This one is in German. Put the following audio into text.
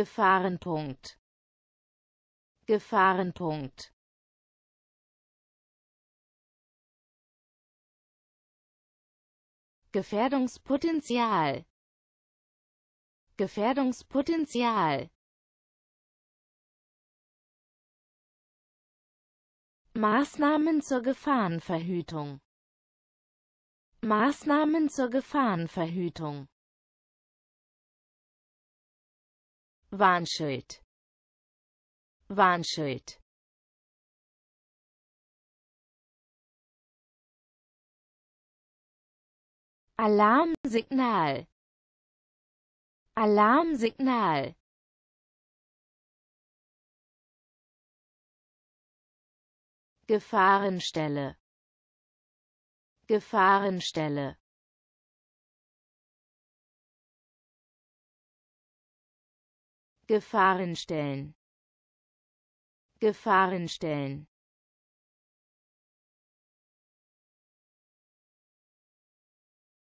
Gefahrenpunkt Gefahrenpunkt Gefährdungspotenzial Gefährdungspotenzial Maßnahmen zur Gefahrenverhütung Maßnahmen zur Gefahrenverhütung Warnschild Warnschild Alarmsignal Alarmsignal Gefahrenstelle Gefahrenstelle Gefahrenstellen Gefahrenstellen